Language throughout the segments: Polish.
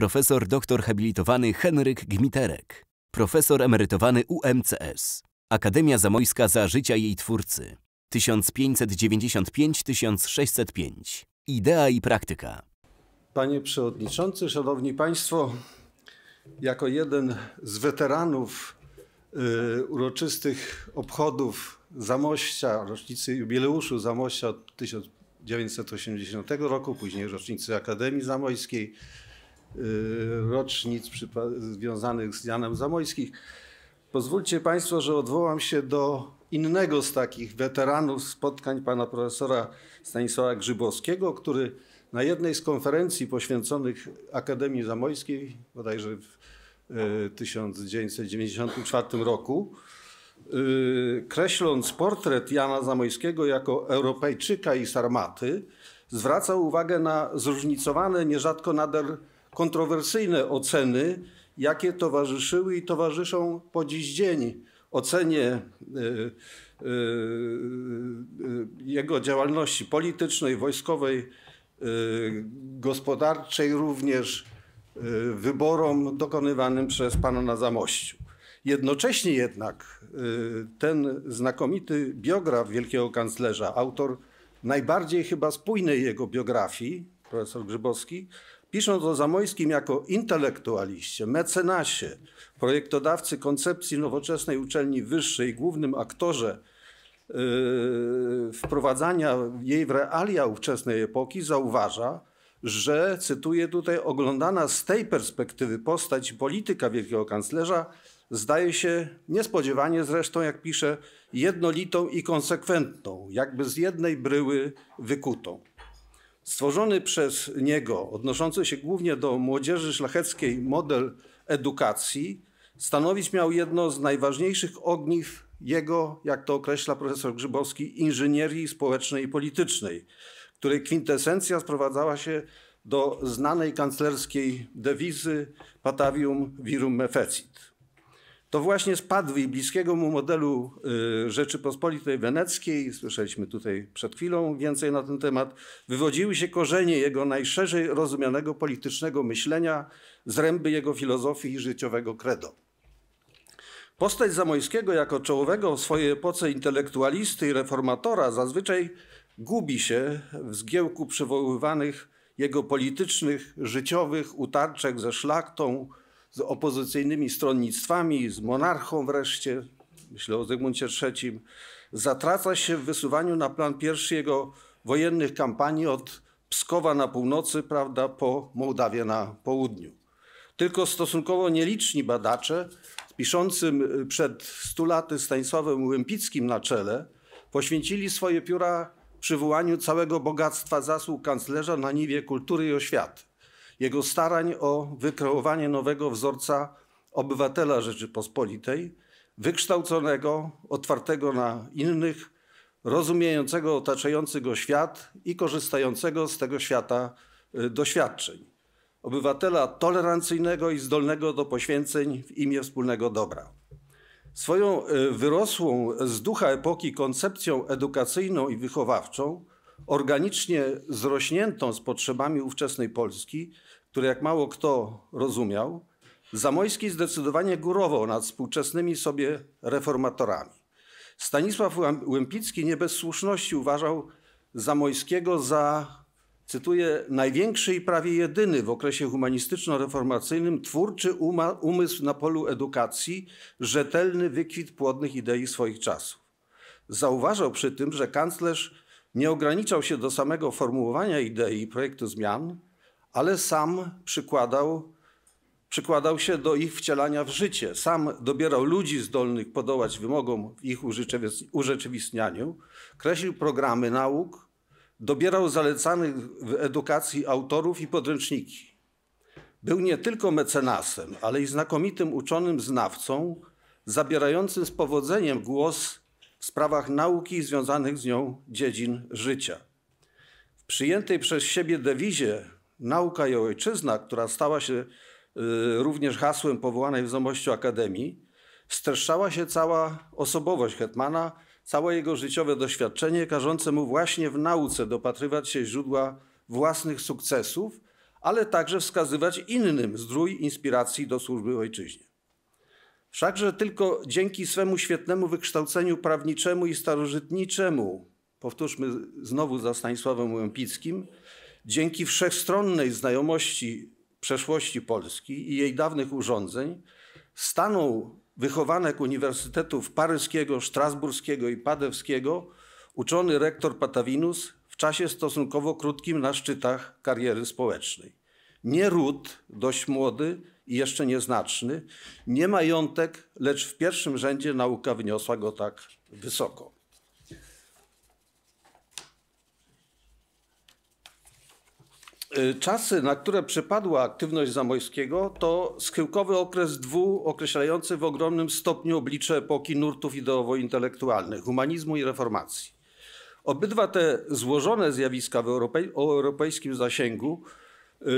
profesor doktor habilitowany Henryk Gmiterek, profesor emerytowany UMCS, Akademia Zamojska za życia jej twórcy, 1595-1605, idea i praktyka. Panie Przewodniczący, Szanowni Państwo, jako jeden z weteranów y, uroczystych obchodów Zamościa, rocznicy jubileuszu Zamościa od 1980 roku, później rocznicy Akademii Zamojskiej, Y, rocznic związanych z Janem Zamojskich. Pozwólcie Państwo, że odwołam się do innego z takich weteranów spotkań pana profesora Stanisława Grzybowskiego, który na jednej z konferencji poświęconych Akademii Zamojskiej, bodajże w 1994 y, roku, y, kreśląc portret Jana Zamojskiego jako Europejczyka i Sarmaty, zwracał uwagę na zróżnicowane, nierzadko nader kontrowersyjne oceny, jakie towarzyszyły i towarzyszą po dziś dzień ocenie e, e, e, jego działalności politycznej, wojskowej, gospodarczej, również wyborom dokonywanym przez pana na Zamościu. Jednocześnie jednak ten znakomity biograf wielkiego kanclerza, autor najbardziej chyba spójnej jego biografii, profesor Grzybowski, Pisząc o Zamojskim jako intelektualiście, mecenasie, projektodawcy koncepcji nowoczesnej uczelni wyższej, głównym aktorze yy, wprowadzania jej w realia ówczesnej epoki, zauważa, że, cytuję tutaj, oglądana z tej perspektywy postać polityka wielkiego kanclerza zdaje się niespodziewanie zresztą, jak pisze, jednolitą i konsekwentną, jakby z jednej bryły wykutą. Stworzony przez niego, odnoszący się głównie do młodzieży szlacheckiej, model edukacji stanowić miał jedno z najważniejszych ogniw jego, jak to określa profesor Grzybowski, inżynierii społecznej i politycznej, której kwintesencja sprowadzała się do znanej kanclerskiej dewizy Patavium virum fecit – to właśnie spadł i bliskiego mu modelu y, Rzeczypospolitej Weneckiej, słyszeliśmy tutaj przed chwilą więcej na ten temat, wywodziły się korzenie jego najszerzej rozumianego politycznego myślenia, zręby jego filozofii i życiowego credo. Postać Zamojskiego jako czołowego w swojej epoce intelektualisty i reformatora zazwyczaj gubi się w zgiełku przywoływanych jego politycznych, życiowych utarczek ze szlachtą, z opozycyjnymi stronnictwami, z monarchą wreszcie, myślę o Zygmuncie III, zatraca się w wysuwaniu na plan pierwszy jego wojennych kampanii od Pskowa na północy, prawda, po Mołdawię na południu. Tylko stosunkowo nieliczni badacze, piszącym y, przed laty Stanisławem Łępickim na czele, poświęcili swoje pióra przywołaniu całego bogactwa zasług kanclerza na niwie kultury i oświaty jego starań o wykreowanie nowego wzorca obywatela Rzeczypospolitej, wykształconego, otwartego na innych, rozumiejącego otaczający go świat i korzystającego z tego świata y, doświadczeń. Obywatela tolerancyjnego i zdolnego do poświęceń w imię wspólnego dobra. Swoją y, wyrosłą z ducha epoki koncepcją edukacyjną i wychowawczą organicznie zrośniętą z potrzebami ówczesnej Polski, które jak mało kto rozumiał, Zamojski zdecydowanie górował nad współczesnymi sobie reformatorami. Stanisław Łępicki nie bez słuszności uważał Zamojskiego za, cytuję, największy i prawie jedyny w okresie humanistyczno-reformacyjnym twórczy umysł na polu edukacji, rzetelny wykwit płodnych idei swoich czasów. Zauważał przy tym, że kanclerz nie ograniczał się do samego formułowania idei i projektu zmian, ale sam przykładał, przykładał się do ich wcielania w życie. Sam dobierał ludzi zdolnych podołać wymogom w ich urzeczywistnianiu, kreślił programy nauk, dobierał zalecanych w edukacji autorów i podręczniki. Był nie tylko mecenasem, ale i znakomitym uczonym znawcą, zabierającym z powodzeniem głos w sprawach nauki i związanych z nią dziedzin życia. W przyjętej przez siebie dewizie nauka i ojczyzna, która stała się y, również hasłem powołanej w Zamościu Akademii, streszczała się cała osobowość Hetmana, całe jego życiowe doświadczenie, każące mu właśnie w nauce dopatrywać się źródła własnych sukcesów, ale także wskazywać innym zdrój inspiracji do służby ojczyźnie. Wszakże tylko dzięki swemu świetnemu wykształceniu prawniczemu i starożytniczemu, powtórzmy znowu za Stanisławem Łępickim, dzięki wszechstronnej znajomości przeszłości Polski i jej dawnych urządzeń, stanął wychowanek uniwersytetów paryskiego, strasburskiego i padewskiego, uczony rektor Patawinus w czasie stosunkowo krótkim na szczytach kariery społecznej nie ród dość młody i jeszcze nieznaczny, nie majątek, lecz w pierwszym rzędzie nauka wyniosła go tak wysoko. Y, czasy, na które przypadła aktywność Zamojskiego, to schyłkowy okres dwu określający w ogromnym stopniu oblicze epoki nurtów ideowo-intelektualnych, humanizmu i reformacji. Obydwa te złożone zjawiska w europejskim zasięgu Y,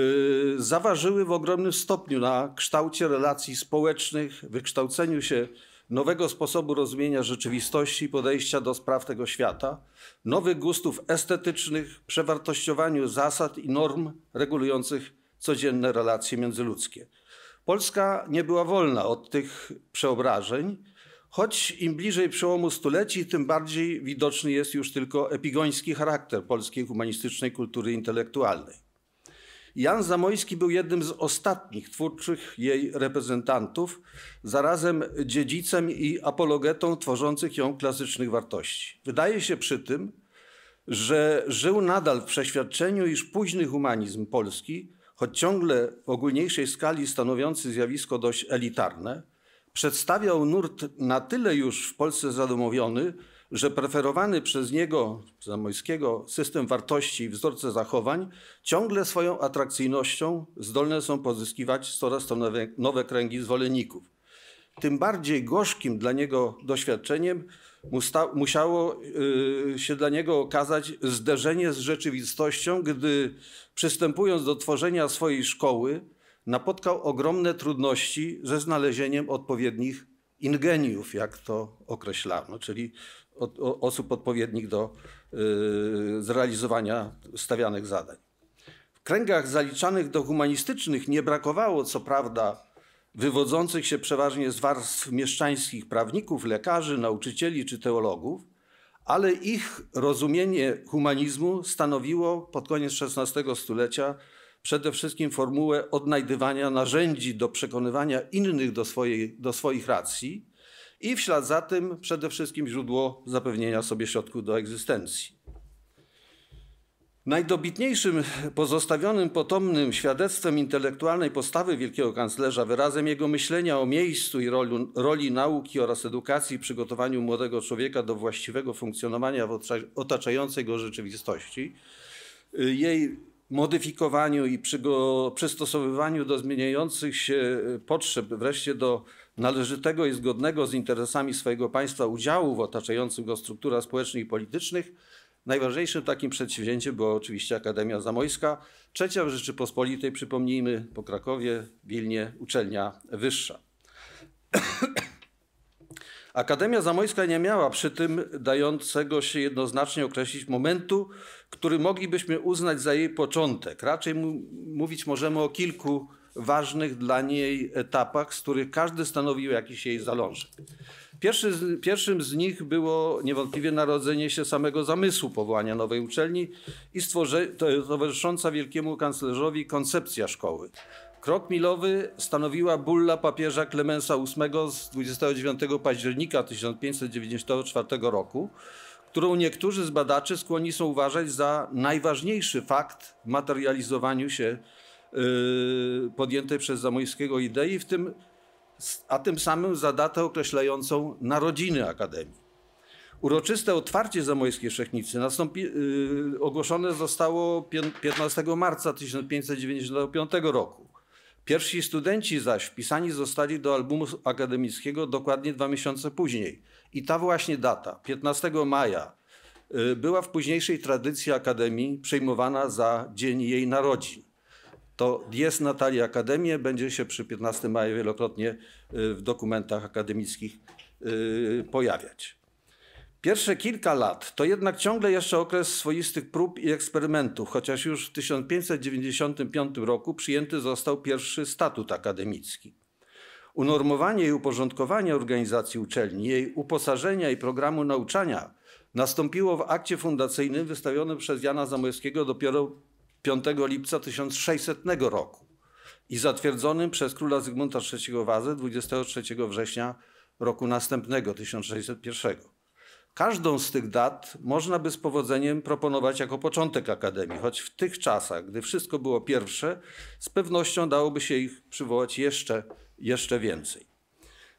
zaważyły w ogromnym stopniu na kształcie relacji społecznych, wykształceniu się nowego sposobu rozumienia rzeczywistości i podejścia do spraw tego świata, nowych gustów estetycznych, przewartościowaniu zasad i norm regulujących codzienne relacje międzyludzkie. Polska nie była wolna od tych przeobrażeń, choć im bliżej przełomu stuleci, tym bardziej widoczny jest już tylko epigoński charakter polskiej humanistycznej kultury intelektualnej. Jan Zamoyski był jednym z ostatnich twórczych jej reprezentantów, zarazem dziedzicem i apologetą tworzących ją klasycznych wartości. Wydaje się przy tym, że żył nadal w przeświadczeniu, iż późny humanizm polski, choć ciągle w ogólniejszej skali stanowiący zjawisko dość elitarne, przedstawiał nurt na tyle już w Polsce zadomowiony, że preferowany przez niego, Zamojskiego, system wartości i wzorce zachowań ciągle swoją atrakcyjnością zdolne są pozyskiwać coraz to nowe, nowe kręgi zwolenników. Tym bardziej gorzkim dla niego doświadczeniem musiało y, się dla niego okazać zderzenie z rzeczywistością, gdy przystępując do tworzenia swojej szkoły, napotkał ogromne trudności ze znalezieniem odpowiednich ingeniów, jak to określano, czyli od, osób odpowiednich do y, zrealizowania stawianych zadań. W kręgach zaliczanych do humanistycznych nie brakowało, co prawda, wywodzących się przeważnie z warstw mieszczańskich prawników, lekarzy, nauczycieli czy teologów, ale ich rozumienie humanizmu stanowiło pod koniec XVI stulecia przede wszystkim formułę odnajdywania narzędzi do przekonywania innych do, swojej, do swoich racji i w ślad za tym przede wszystkim źródło zapewnienia sobie środków do egzystencji. Najdobitniejszym pozostawionym potomnym świadectwem intelektualnej postawy wielkiego kanclerza, wyrazem jego myślenia o miejscu i roli, roli nauki oraz edukacji w przygotowaniu młodego człowieka do właściwego funkcjonowania w otaczającej go rzeczywistości, jej modyfikowaniu i przystosowywaniu do zmieniających się potrzeb, wreszcie do należytego i zgodnego z interesami swojego państwa udziału w otaczających go strukturach społecznych i politycznych, najważniejszym takim przedsięwzięciem była oczywiście Akademia Zamojska, trzecia w Rzeczypospolitej, przypomnijmy, po Krakowie, Wilnie, uczelnia wyższa. Akademia Zamojska nie miała przy tym dającego się jednoznacznie określić momentu, który moglibyśmy uznać za jej początek. Raczej mówić możemy o kilku ważnych dla niej etapach, z których każdy stanowił jakiś jej zalążek. Pierwszy pierwszym z nich było niewątpliwie narodzenie się samego zamysłu powołania nowej uczelni i stworze, towarzysząca wielkiemu kanclerzowi koncepcja szkoły. Krok milowy stanowiła bulla papieża Klemensa VIII z 29 października 1594 roku, którą niektórzy z badaczy skłonni są uważać za najważniejszy fakt w materializowaniu się Y, podjętej przez Zamojskiego idei, w tym, a tym samym za datę określającą narodziny Akademii. Uroczyste otwarcie Zamojskiej Wszechnicy nastąpi, yy, ogłoszone zostało 15 marca 1595 roku. Pierwsi studenci zaś wpisani zostali do albumu akademickiego dokładnie dwa miesiące później. I ta właśnie data, 15 maja, y, była w późniejszej tradycji Akademii przejmowana za dzień jej narodzin to jest Natalia Akademię, będzie się przy 15 maja wielokrotnie y, w dokumentach akademickich y, pojawiać. Pierwsze kilka lat to jednak ciągle jeszcze okres swoistych prób i eksperymentów, chociaż już w 1595 roku przyjęty został pierwszy statut akademicki. Unormowanie i uporządkowanie organizacji uczelni, jej uposażenia i programu nauczania nastąpiło w akcie fundacyjnym wystawionym przez Jana Zamojskiego dopiero 5 lipca 1600 roku i zatwierdzonym przez króla Zygmunta III Wazę 23 września roku następnego 1601. Każdą z tych dat można by z powodzeniem proponować jako początek Akademii, choć w tych czasach, gdy wszystko było pierwsze, z pewnością dałoby się ich przywołać jeszcze, jeszcze więcej.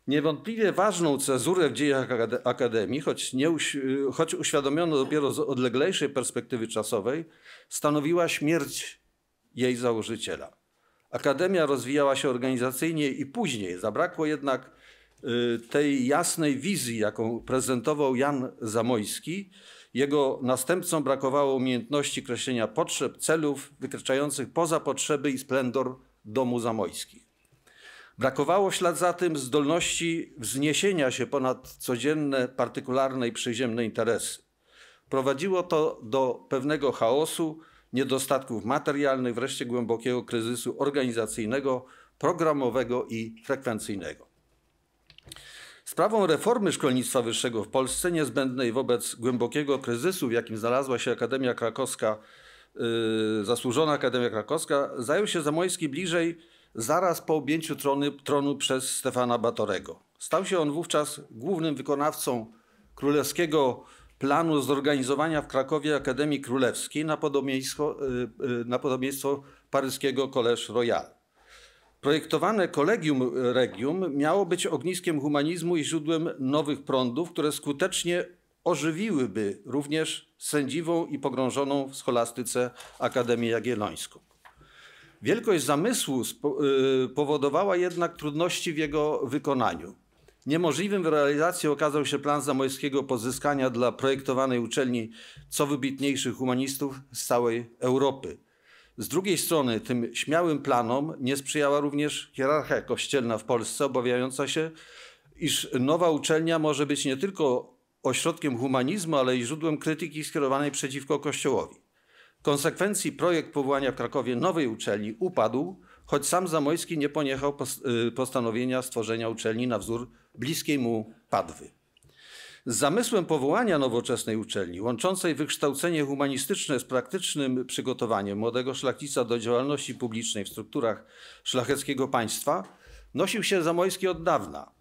Niewątpliwie ważną cezurę w dziejach Akademii, choć, nie y, choć uświadomiono dopiero z odleglejszej perspektywy czasowej, stanowiła śmierć jej założyciela. Akademia rozwijała się organizacyjnie i później, zabrakło jednak y, tej jasnej wizji, jaką prezentował Jan Zamojski. Jego następcom brakowało umiejętności kreślenia potrzeb, celów wykraczających poza potrzeby i splendor domu Zamojskich. Brakowało ślad za tym zdolności wzniesienia się ponad codzienne, partykularne i przyziemne interesy. Prowadziło to do pewnego chaosu, niedostatków materialnych, wreszcie głębokiego kryzysu organizacyjnego, programowego i frekwencyjnego. Sprawą reformy szkolnictwa wyższego w Polsce, niezbędnej wobec głębokiego kryzysu, w jakim znalazła się Akademia Krakowska, yy, zasłużona Akademia Krakowska, zajął się Zamojski bliżej zaraz po objęciu trony, tronu przez Stefana Batorego. Stał się on wówczas głównym wykonawcą królewskiego planu zorganizowania w Krakowie Akademii Królewskiej na podobieństwo, y, y, na podobieństwo paryskiego Collège Royal. Projektowane Collegium y, Regium miało być ogniskiem humanizmu i źródłem nowych prądów, które skutecznie ożywiłyby również sędziwą i pogrążoną w scholastyce Akademię Jagiellońską. Wielkość zamysłu y, powodowała jednak trudności w jego wykonaniu. Niemożliwym w realizacji okazał się plan Zamojskiego pozyskania dla projektowanej uczelni co wybitniejszych humanistów z całej Europy. Z drugiej strony tym śmiałym planom nie sprzyjała również hierarchia kościelna w Polsce, obawiająca się, iż nowa uczelnia może być nie tylko ośrodkiem humanizmu, ale i źródłem krytyki skierowanej przeciwko Kościołowi konsekwencji projekt powołania w Krakowie nowej uczelni upadł, choć sam Zamojski nie poniechał y, postanowienia stworzenia uczelni na wzór bliskiej mu Padwy. Z zamysłem powołania nowoczesnej uczelni, łączącej wykształcenie humanistyczne z praktycznym przygotowaniem młodego szlachcica do działalności publicznej w strukturach szlacheckiego państwa, nosił się Zamojski od dawna –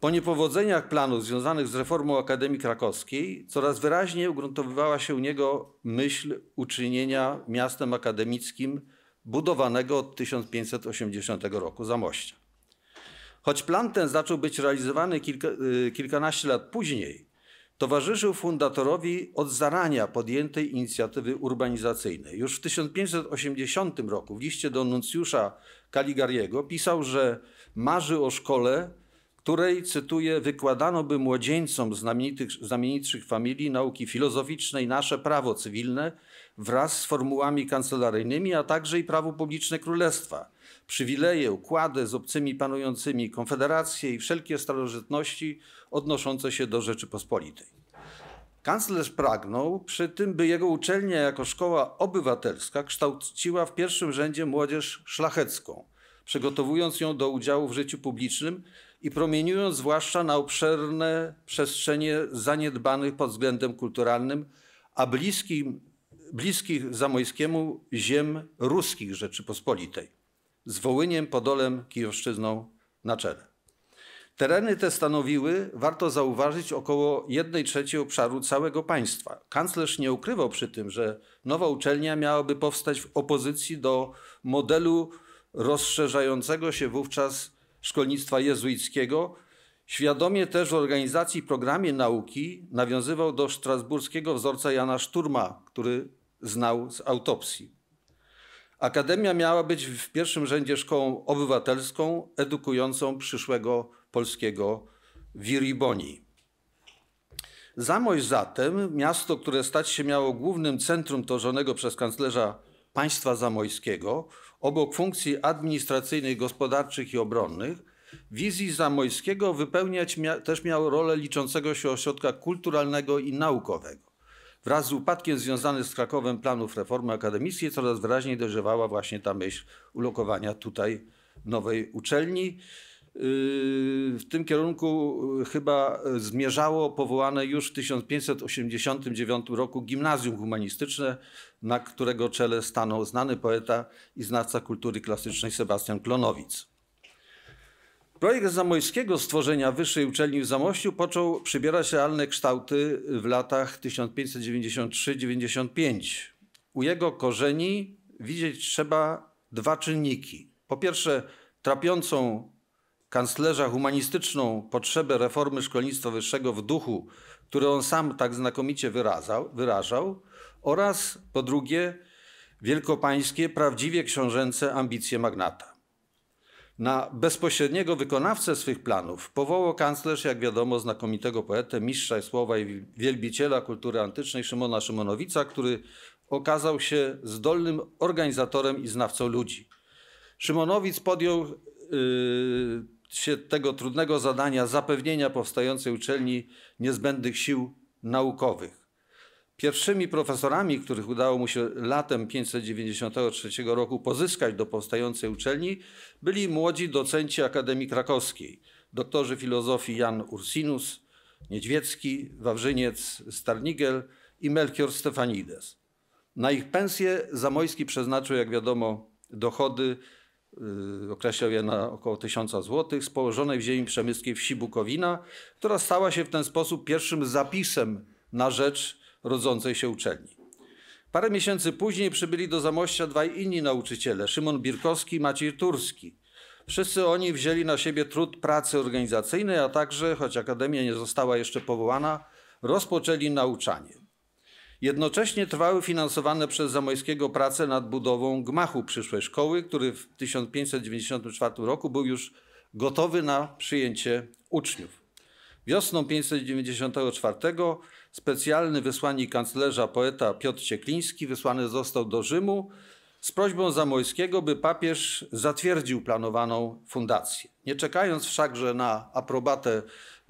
po niepowodzeniach planów związanych z reformą Akademii Krakowskiej coraz wyraźniej ugruntowywała się u niego myśl uczynienia miastem akademickim budowanego od 1580 roku Zamościa. Choć plan ten zaczął być realizowany kilka, y, kilkanaście lat później, towarzyszył fundatorowi od zarania podjętej inicjatywy urbanizacyjnej. Już w 1580 roku w liście do nuncjusza Kaligariego pisał, że marzy o szkole, której, cytuję, wykładano by młodzieńcom znamienitych, znamienitszych familii nauki filozoficznej nasze prawo cywilne wraz z formułami kancelaryjnymi, a także i prawo publiczne królestwa, przywileje, układy z obcymi panującymi, konfederacje i wszelkie starożytności odnoszące się do Rzeczypospolitej. Kanclerz pragnął przy tym, by jego uczelnia jako szkoła obywatelska kształciła w pierwszym rzędzie młodzież szlachecką, przygotowując ją do udziału w życiu publicznym, i promieniując zwłaszcza na obszerne przestrzenie zaniedbanych pod względem kulturalnym, a bliskim, bliskich Zamojskiemu ziem ruskich Rzeczypospolitej, z Wołyniem, Podolem, Kijowszczyzną na czele. Tereny te stanowiły, warto zauważyć, około 1 trzeciej obszaru całego państwa. Kanclerz nie ukrywał przy tym, że nowa uczelnia miałaby powstać w opozycji do modelu rozszerzającego się wówczas szkolnictwa jezuickiego, świadomie też w organizacji i programie nauki nawiązywał do strasburskiego wzorca Jana Szturma, który znał z autopsji. Akademia miała być w pierwszym rzędzie szkołą obywatelską, edukującą przyszłego polskiego Wiriboni. Zamość zatem, miasto, które stać się miało głównym centrum tworzonego przez kanclerza państwa zamojskiego, obok funkcji administracyjnych, gospodarczych i obronnych, wizji Zamojskiego wypełniać mia też miał rolę liczącego się ośrodka kulturalnego i naukowego. Wraz z upadkiem związanych z Krakowem planów reformy akademickiej coraz wyraźniej dojrzewała właśnie ta myśl ulokowania tutaj nowej uczelni w tym kierunku y, chyba y, zmierzało powołane już w 1589 roku Gimnazjum Humanistyczne, na którego czele stanął znany poeta i znawca kultury klasycznej Sebastian Klonowic. Projekt Zamojskiego stworzenia Wyższej Uczelni w Zamościu począł przybierać realne kształty w latach 1593-95. U jego korzeni widzieć trzeba dwa czynniki. Po pierwsze, trapiącą kanclerza humanistyczną potrzebę reformy szkolnictwa wyższego w duchu, który on sam tak znakomicie wyrazał, wyrażał, oraz po drugie wielkopańskie, prawdziwie książęce ambicje magnata. Na bezpośredniego wykonawcę swych planów powołał kanclerz, jak wiadomo, znakomitego poetę, mistrza słowa i wielbiciela kultury antycznej Szymona Szymonowica, który okazał się zdolnym organizatorem i znawcą ludzi. Szymonowic podjął yy, się tego trudnego zadania zapewnienia powstającej uczelni niezbędnych sił naukowych. Pierwszymi profesorami, których udało mu się latem 593 roku pozyskać do powstającej uczelni, byli młodzi docenci Akademii Krakowskiej, doktorzy filozofii Jan Ursinus, Niedźwiecki, Wawrzyniec, Starnigel i Melchior Stefanides. Na ich pensje Zamojski przeznaczył, jak wiadomo, dochody Y, określał je na około 1000 zł, z położonej w ziemi przemyskiej wsi Bukowina, która stała się w ten sposób pierwszym zapisem na rzecz rodzącej się uczelni. Parę miesięcy później przybyli do Zamościa dwaj inni nauczyciele, Szymon Birkowski i Maciej Turski. Wszyscy oni wzięli na siebie trud pracy organizacyjnej, a także, choć akademia nie została jeszcze powołana, rozpoczęli nauczanie. Jednocześnie trwały finansowane przez Zamojskiego prace nad budową gmachu przyszłej szkoły, który w 1594 roku był już gotowy na przyjęcie uczniów. Wiosną 594 specjalny wysłannik kanclerza poeta Piotr Ciekliński wysłany został do Rzymu z prośbą Zamojskiego, by papież zatwierdził planowaną fundację. Nie czekając wszakże na aprobatę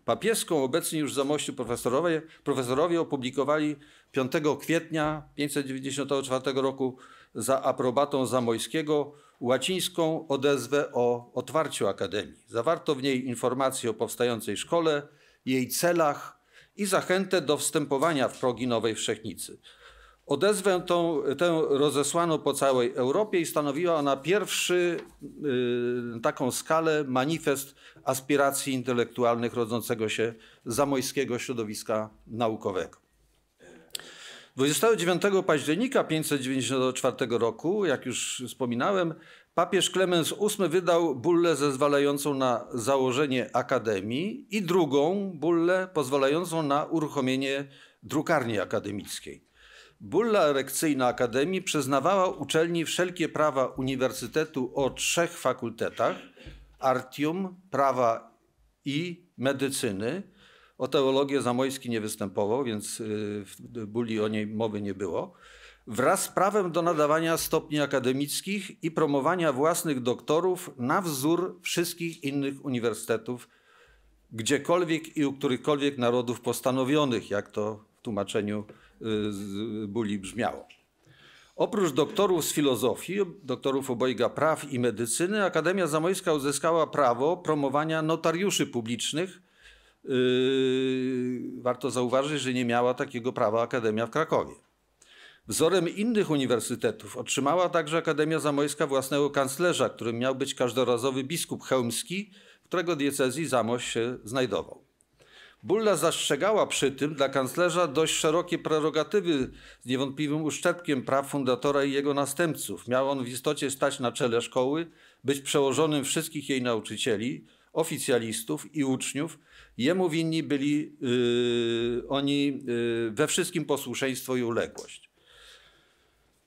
papieską, obecni już w Zamościu profesorowie, profesorowie opublikowali 5 kwietnia 594 roku za aprobatą Zamojskiego łacińską odezwę o otwarciu Akademii. Zawarto w niej informacje o powstającej szkole, jej celach i zachętę do wstępowania w progi Nowej Wszechnicy. Odezwę tą, tę rozesłano po całej Europie i stanowiła ona pierwszy y, taką skalę manifest aspiracji intelektualnych rodzącego się zamojskiego środowiska naukowego. 29 października 594 roku, jak już wspominałem, papież Klemens VIII wydał bullę zezwalającą na założenie akademii i drugą bullę pozwalającą na uruchomienie drukarni akademickiej. Bulla erekcyjna Akademii przyznawała uczelni wszelkie prawa uniwersytetu o trzech fakultetach: Artium, Prawa i Medycyny, o teologię Zamojski nie występował, więc y, w buli o niej mowy nie było. Wraz z prawem do nadawania stopni akademickich i promowania własnych doktorów na wzór wszystkich innych uniwersytetów, gdziekolwiek i u którychkolwiek narodów postanowionych, jak to w tłumaczeniu y, buli brzmiało. Oprócz doktorów z filozofii, doktorów obojga praw i medycyny, Akademia Zamojska uzyskała prawo promowania notariuszy publicznych Yy, warto zauważyć, że nie miała takiego prawa Akademia w Krakowie. Wzorem innych uniwersytetów otrzymała także Akademia Zamojska własnego kanclerza, którym miał być każdorazowy biskup chełmski, którego diecezji Zamość się znajdował. Bulla zastrzegała przy tym dla kanclerza dość szerokie prerogatywy z niewątpliwym uszczepkiem praw fundatora i jego następców. Miał on w istocie stać na czele szkoły, być przełożonym wszystkich jej nauczycieli, oficjalistów i uczniów, Jemu winni byli y, oni y, we wszystkim posłuszeństwo i uległość.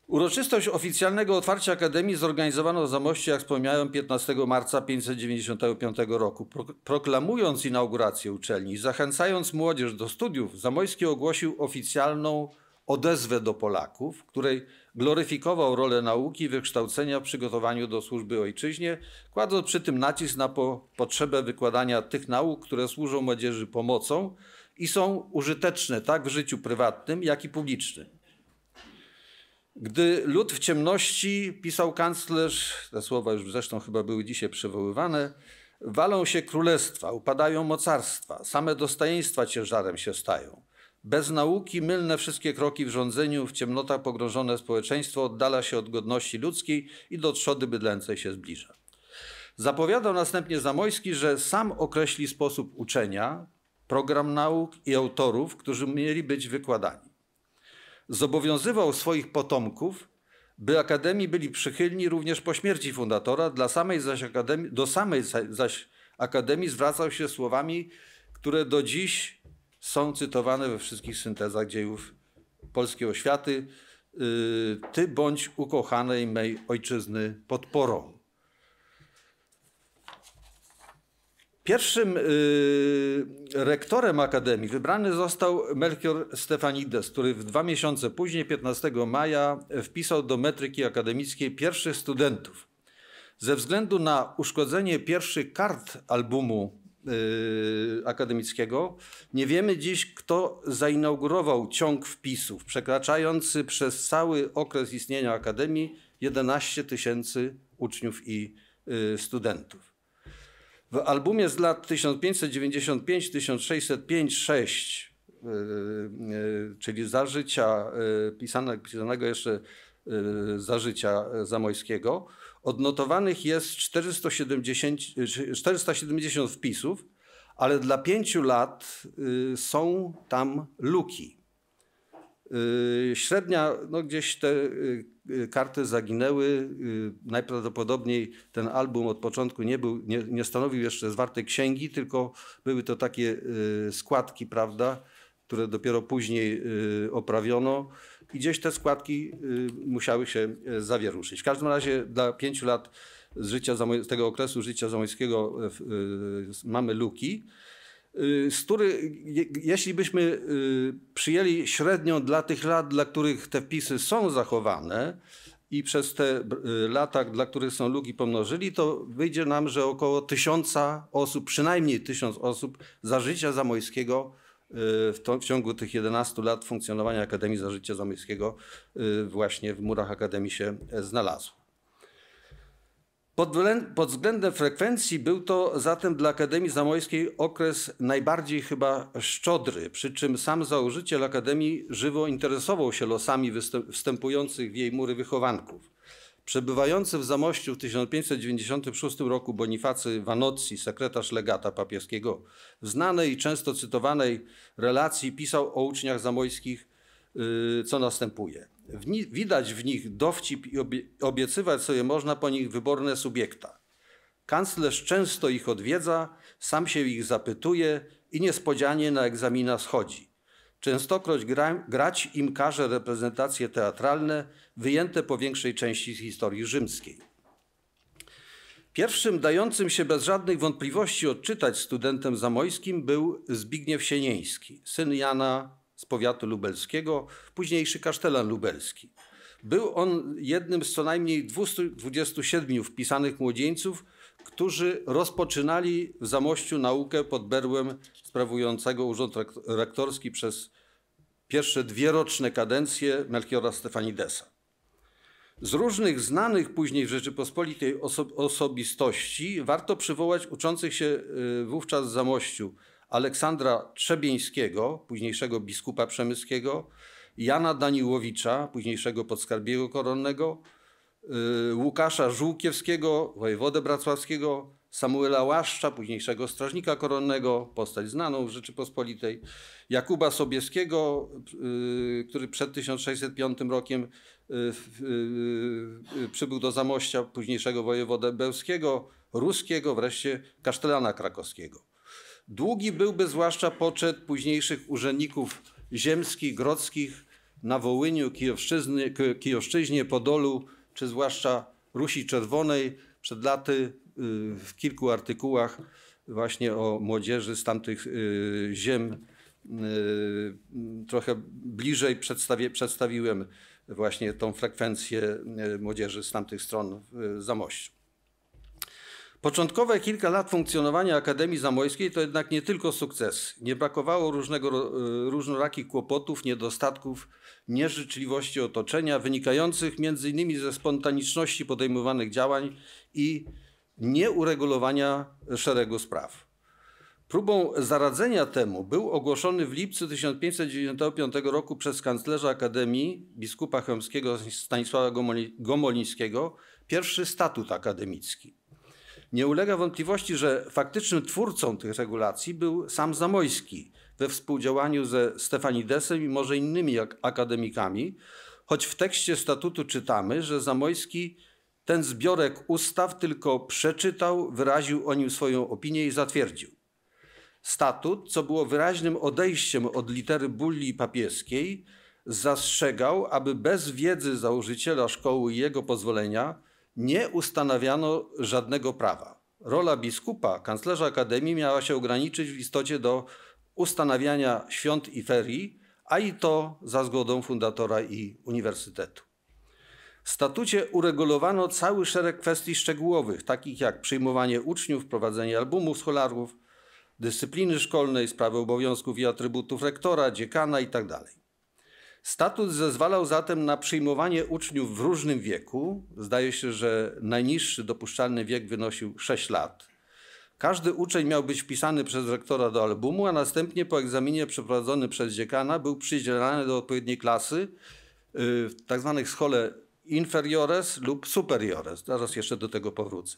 Uroczystość oficjalnego otwarcia Akademii zorganizowano w Zamości, jak wspomniałem, 15 marca 595 roku. Pro proklamując inaugurację uczelni i zachęcając młodzież do studiów, Zamojski ogłosił oficjalną odezwę do Polaków, której gloryfikował rolę nauki i wykształcenia w przygotowaniu do służby ojczyźnie, kładąc przy tym nacisk na po potrzebę wykładania tych nauk, które służą młodzieży pomocą i są użyteczne tak w życiu prywatnym, jak i publicznym. Gdy lud w ciemności, pisał kanclerz, te słowa już zresztą chyba były dzisiaj przywoływane, walą się królestwa, upadają mocarstwa, same dostajeństwa ciężarem się stają. Bez nauki mylne wszystkie kroki w rządzeniu, w ciemnotach pogrążone społeczeństwo oddala się od godności ludzkiej i do trzody bydlęcej się zbliża. Zapowiadał następnie Zamojski, że sam określi sposób uczenia, program nauk i autorów, którzy mieli być wykładani. Zobowiązywał swoich potomków, by Akademii byli przychylni również po śmierci fundatora, dla samej zaś akademii, do samej zaś Akademii zwracał się słowami, które do dziś są cytowane we wszystkich syntezach dziejów polskiej oświaty. Y, ty bądź ukochanej mej ojczyzny podporą. Pierwszym y, rektorem Akademii wybrany został Melchior Stefanides, który w dwa miesiące później, 15 maja, wpisał do metryki akademickiej pierwszych studentów. Ze względu na uszkodzenie pierwszych kart albumu Y, akademickiego. Nie wiemy dziś, kto zainaugurował ciąg wpisów przekraczający przez cały okres istnienia Akademii 11 tysięcy uczniów i y, studentów. W albumie z lat 1595-1605-6, y, czyli za życia, pisanego, pisanego jeszcze za życia Zamojskiego, odnotowanych jest 470, 470 wpisów, ale dla pięciu lat y, są tam luki. Y, średnia, no gdzieś te y, karty zaginęły. Najprawdopodobniej ten album od początku nie, był, nie, nie stanowił jeszcze zwartej księgi, tylko były to takie składki, prawda, które dopiero później oprawiono i gdzieś te składki y, musiały się y, zawieruszyć. W każdym razie dla pięciu lat z, życia, z tego okresu życia zamojskiego y, mamy luki, z który, jeśli byśmy przyjęli średnią dla tych lat, dla których te wpisy są zachowane, i przez te lata, dla których są luki, pomnożyli, to wyjdzie nam, że około tysiąca osób, przynajmniej tysiąc osób za życia zamojskiego Y, w, to, w, ciągu tych 11 lat funkcjonowania Akademii Zażycia Zamojskiego y, właśnie w murach Akademii się e, znalazło. Pod, względem frekwencji był to zatem dla Akademii Zamojskiej okres najbardziej chyba szczodry, przy czym sam założyciel Akademii żywo interesował się losami występujących wstępujących w jej mury wychowanków. Przebywający w Zamościu w 1596 roku Bonifacy Vanozzi, sekretarz legata papieskiego, w znanej i często cytowanej relacji pisał o uczniach zamojskich, yy, co następuje. widać w nich dowcip i obiecywać sobie można po nich wyborne subiekta. Kanclerz często ich odwiedza, sam się ich zapytuje i niespodzianie na egzamina schodzi. Częstokroć gra, grać im każe reprezentacje teatralne wyjęte po większej części z historii rzymskiej. Pierwszym dającym się bez żadnych wątpliwości odczytać studentem zamojskim był Zbigniew Sienieński, syn Jana z powiatu lubelskiego, późniejszy kasztelan lubelski. Był on jednym z co najmniej 227 wpisanych młodzieńców, którzy rozpoczynali w Zamościu naukę pod berłem sprawującego urząd rektorski przez pierwsze dwie roczne kadencje Melchiora Stefanidesa. Z różnych znanych później w Rzeczypospolitej oso osobistości warto przywołać uczących się y, wówczas w Zamościu Aleksandra Trzebieńskiego, późniejszego biskupa przemyskiego, Jana Daniłowicza, późniejszego podskarbiego koronnego, y, Łukasza Żółkiewskiego, wojewodę bracławskiego, Samuela Łaszcza, późniejszego strażnika koronnego, postać znaną w Rzeczypospolitej, Jakuba Sobieskiego, y, który przed 1605 rokiem y, y, przybył do Zamościa, późniejszego wojewodę bełskiego, ruskiego, wreszcie kasztelana krakowskiego. Długi byłby zwłaszcza poczet późniejszych urzędników ziemskich, grodzkich na Wołyniu, Kijowszczyznie, Kijowszczyźnie, Podolu, czy zwłaszcza Rusi Czerwonej przed laty Y, w kilku artykułach właśnie o młodzieży z tamtych y, ziem y, trochę bliżej przedstawi, przedstawiłem właśnie tą frekwencję młodzieży z tamtych stron w Zamościu. Początkowe kilka lat funkcjonowania Akademii Zamojskiej to jednak nie tylko sukces. Nie brakowało różnego, różnorakich kłopotów, niedostatków, nieżyczliwości otoczenia, wynikających m.in. ze spontaniczności podejmowanych działań i nieuregulowania szeregu spraw. Próbą zaradzenia temu był ogłoszony w lipcu 1595 roku przez kanclerza Akademii biskupa chełmskiego Stanisława Gomolińskiego pierwszy statut akademicki. Nie ulega wątpliwości, że faktycznym twórcą tych regulacji był sam Zamojski we współdziałaniu ze Stefanidesem i może innymi akademikami, choć w tekście statutu czytamy, że Zamojski ten zbiorek ustaw tylko przeczytał, wyraził o nim swoją opinię i zatwierdził. Statut, co było wyraźnym odejściem od litery bulli papieskiej, zastrzegał, aby bez wiedzy założyciela szkoły i jego pozwolenia nie ustanawiano żadnego prawa. Rola biskupa, kanclerza akademii, miała się ograniczyć w istocie do ustanawiania świąt i ferii, a i to za zgodą fundatora i uniwersytetu. W statucie uregulowano cały szereg kwestii szczegółowych, takich jak przyjmowanie uczniów, prowadzenie albumów scholarów, dyscypliny szkolnej, sprawy obowiązków i atrybutów rektora, dziekana itd. Tak Statut zezwalał zatem na przyjmowanie uczniów w różnym wieku. Zdaje się, że najniższy dopuszczalny wiek wynosił 6 lat. Każdy uczeń miał być wpisany przez rektora do albumu, a następnie po egzaminie przeprowadzony przez dziekana był przydzielany do odpowiedniej klasy y, w tzw. Tak schole inferiores lub superiores. Zaraz jeszcze do tego powrócę.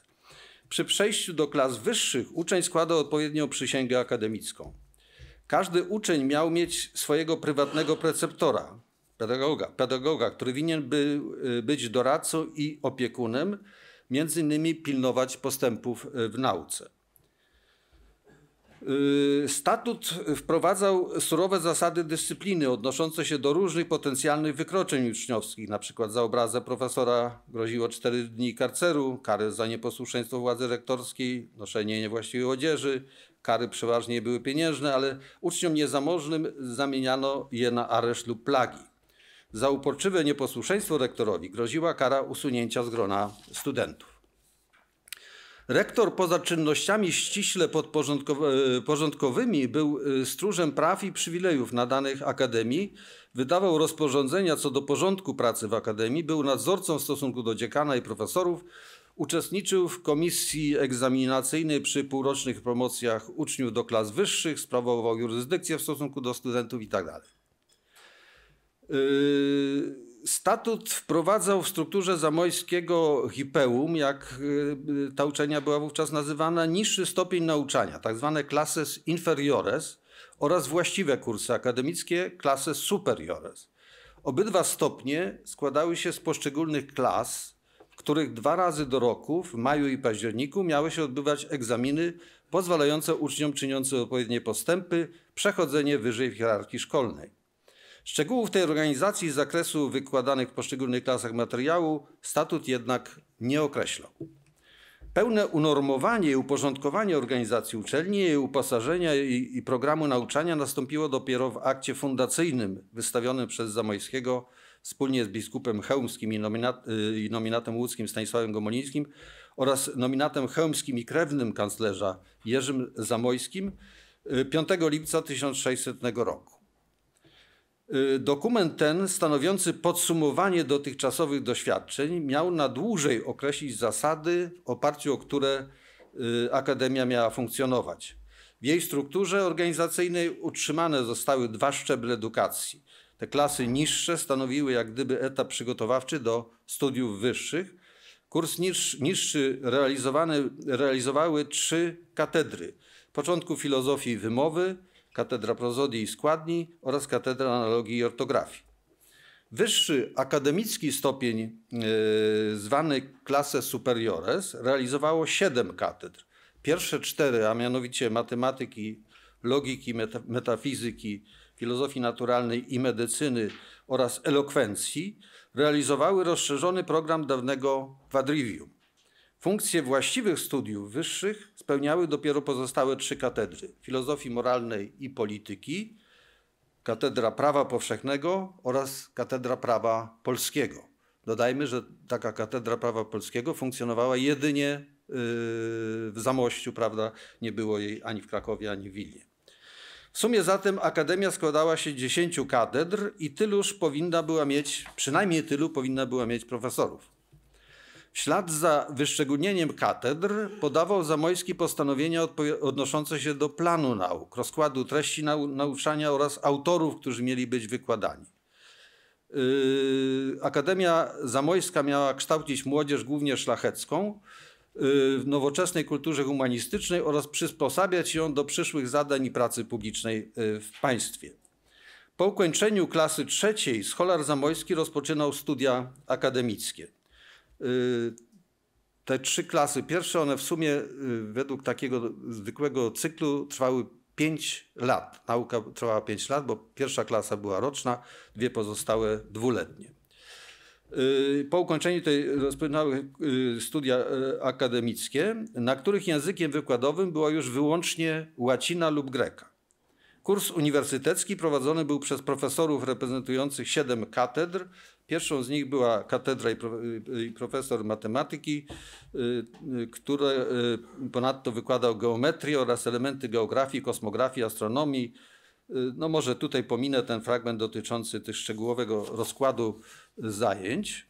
Przy przejściu do klas wyższych uczeń składa odpowiednią przysięgę akademicką. Każdy uczeń miał mieć swojego prywatnego preceptora, pedagoga, pedagoga który winien by, y, być doradcą i opiekunem, między innymi pilnować postępów y, w nauce. Y, statut wprowadzał surowe zasady dyscypliny odnoszące się do różnych potencjalnych wykroczeń uczniowskich. Na przykład za obrazę profesora groziło 4 dni karceru, kary za nieposłuszeństwo władzy rektorskiej, noszenie niewłaściwej odzieży. Kary przeważnie były pieniężne, ale uczniom niezamożnym zamieniano je na areszt lub plagi. Za uporczywe nieposłuszeństwo rektorowi groziła kara usunięcia z grona studentów. Rektor poza czynnościami ściśle podporządkowymi e, był e, stróżem praw i przywilejów nadanych Akademii, wydawał rozporządzenia co do porządku pracy w Akademii, był nadzorcą w stosunku do dziekana i profesorów, uczestniczył w komisji egzaminacyjnej przy półrocznych promocjach uczniów do klas wyższych, sprawował jurysdykcję w stosunku do studentów itd. Tak yy e, Statut wprowadzał w strukturze zamojskiego hipeum, jak y, ta uczelnia była wówczas nazywana, niższy stopień nauczania, tak zwane classes inferiores oraz właściwe kursy akademickie, classes superiores. Obydwa stopnie składały się z poszczególnych klas, w których dwa razy do roku, w maju i październiku, miały się odbywać egzaminy pozwalające uczniom czyniącym odpowiednie postępy przechodzenie wyżej w hierarchii szkolnej. Szczegółów tej organizacji z zakresu wykładanych w poszczególnych klasach materiału statut jednak nie określał. Pełne unormowanie i uporządkowanie organizacji uczelni, jej uposażenia i, i programu nauczania nastąpiło dopiero w akcie fundacyjnym wystawionym przez Zamojskiego wspólnie z biskupem chełmskim i, nominat, y, i nominatem łódzkim Stanisławem Gomolińskim oraz nominatem chełmskim i krewnym kanclerza Jerzym Zamojskim 5 y, lipca 1600 roku. Y, dokument ten, stanowiący podsumowanie dotychczasowych doświadczeń, miał na dłużej określić zasady, w oparciu o które y, Akademia miała funkcjonować. W jej strukturze organizacyjnej utrzymane zostały dwa szczeble edukacji. Te klasy niższe stanowiły jak gdyby etap przygotowawczy do studiów wyższych. Kurs niższy realizowany, realizowały trzy katedry: początku filozofii wymowy, Katedra Prozodii i Składni oraz Katedra Analogii i Ortografii. Wyższy akademicki stopień yy, zwany klasę superiores realizowało siedem katedr. Pierwsze cztery, a mianowicie matematyki, logiki, metafizyki, filozofii naturalnej i medycyny oraz elokwencji, realizowały rozszerzony program dawnego quadrivium. Funkcje właściwych studiów wyższych spełniały dopiero pozostałe trzy katedry: filozofii moralnej i polityki, katedra prawa powszechnego oraz katedra prawa polskiego. Dodajmy, że taka katedra prawa polskiego funkcjonowała jedynie y, w Zamościu, prawda? Nie było jej ani w Krakowie, ani w Wilnie. W sumie zatem akademia składała się dziesięciu katedr i tyluż powinna była mieć, przynajmniej tylu powinna była mieć profesorów. W ślad za wyszczególnieniem katedr podawał Zamojski postanowienia odnoszące się do planu nauk, rozkładu treści nau nauczania oraz autorów, którzy mieli być wykładani. Yy, Akademia Zamojska miała kształcić młodzież głównie szlachecką yy, w nowoczesnej kulturze humanistycznej oraz przysposabiać ją do przyszłych zadań i pracy publicznej yy, w państwie. Po ukończeniu klasy trzeciej scholar Zamojski rozpoczynał studia akademickie. Y, te trzy klasy, pierwsze one w sumie y, według takiego zwykłego cyklu trwały 5 lat. Nauka trwała 5 lat, bo pierwsza klasa była roczna, dwie pozostałe dwuletnie. Y, po ukończeniu tej rozpoczynały studia akademickie, na których językiem wykładowym była już wyłącznie łacina lub greka. Kurs uniwersytecki prowadzony był przez profesorów reprezentujących siedem katedr Pierwszą z nich była katedra i profesor matematyki, y, y, który ponadto wykładał geometrię oraz elementy geografii, kosmografii, astronomii. Y, no może tutaj pominę ten fragment dotyczący tych szczegółowego rozkładu zajęć.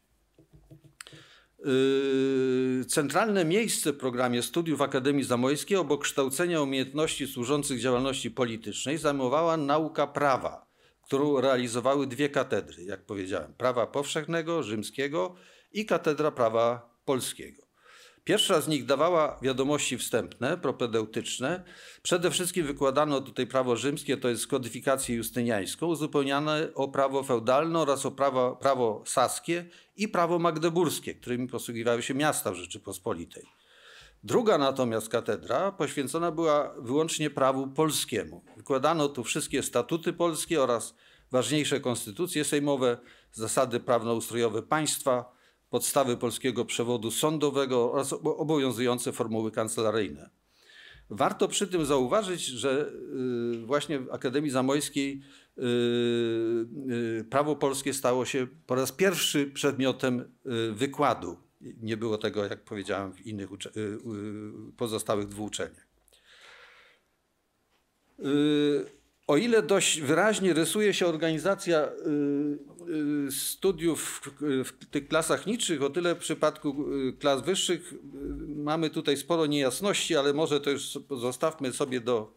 Centralne miejsce w programie studiów Akademii Zamojskiej obok kształcenia umiejętności służących działalności politycznej zajmowała nauka prawa którą realizowały dwie katedry, jak powiedziałem, prawa powszechnego, rzymskiego i katedra prawa polskiego. Pierwsza z nich dawała wiadomości wstępne, propedeutyczne. Przede wszystkim wykładano tutaj prawo rzymskie, to jest kodyfikację justyniańską, uzupełniane o prawo feudalne oraz o prawo, prawo saskie i prawo magdeburskie, którymi posługiwały się miasta w Rzeczypospolitej. Druga natomiast katedra poświęcona była wyłącznie prawu polskiemu. Wykładano tu wszystkie statuty polskie oraz ważniejsze konstytucje sejmowe, zasady prawnoustrojowe państwa, podstawy polskiego przewodu sądowego oraz obowiązujące formuły kancelaryjne. Warto przy tym zauważyć, że y, właśnie w Akademii Zamojskiej y, y, prawo polskie stało się po raz pierwszy przedmiotem wykładu nie było tego, jak powiedziałem, w innych y, y, pozostałych dwóch uczelniach. Y, o ile dość wyraźnie rysuje się organizacja studiów w tych klasach niższych, o tyle w przypadku klas wyższych mamy tutaj sporo niejasności, ale może to już zostawmy sobie do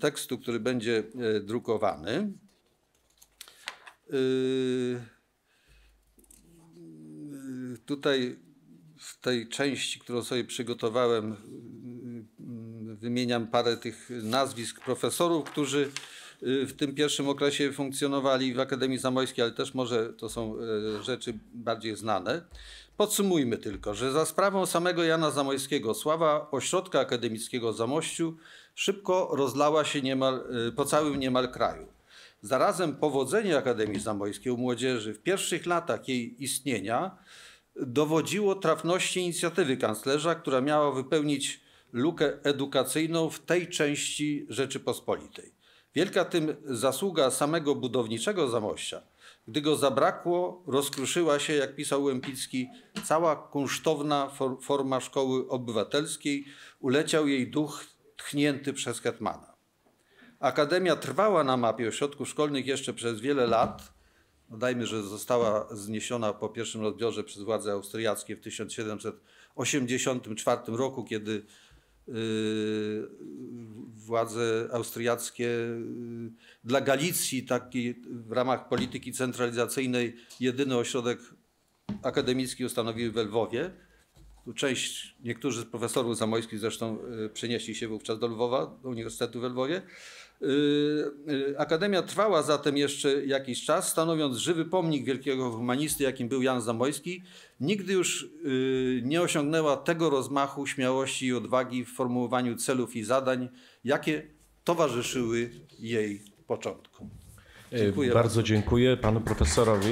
tekstu, który będzie drukowany tutaj w tej części, którą sobie przygotowałem, wymieniam parę tych nazwisk profesorów, którzy y, w tym pierwszym okresie funkcjonowali w Akademii Zamojskiej, ale też może to są y, rzeczy bardziej znane. Podsumujmy tylko, że za sprawą samego Jana Zamojskiego sława ośrodka akademickiego w Zamościu szybko rozlała się niemal, y, po całym niemal kraju. Zarazem powodzenie Akademii Zamojskiej u młodzieży w pierwszych latach jej istnienia dowodziło trafności inicjatywy kanclerza, która miała wypełnić lukę edukacyjną w tej części Rzeczypospolitej. Wielka tym zasługa samego budowniczego Zamościa. Gdy go zabrakło, rozkruszyła się, jak pisał Łempicki, cała kunsztowna for forma szkoły obywatelskiej, uleciał jej duch tchnięty przez Hetmana. Akademia trwała na mapie ośrodków szkolnych jeszcze przez wiele lat, dodajmy, że została zniesiona po pierwszym rozbiorze przez władze austriackie w 1784 roku, kiedy y, władze austriackie y, dla Galicji, taki w ramach polityki centralizacyjnej, jedyny ośrodek akademicki ustanowiły w Lwowie. Część, niektórzy z profesorów zamojskich zresztą y, przenieśli się wówczas do Lwowa, do Uniwersytetu w Lwowie. Y, y, Akademia trwała zatem jeszcze jakiś czas, stanowiąc żywy pomnik wielkiego humanisty, jakim był Jan Zamojski. Nigdy już y, nie osiągnęła tego rozmachu, śmiałości i odwagi w formułowaniu celów i zadań, jakie towarzyszyły jej początku. Dziękuję bardzo, bardzo dziękuję panu profesorowi.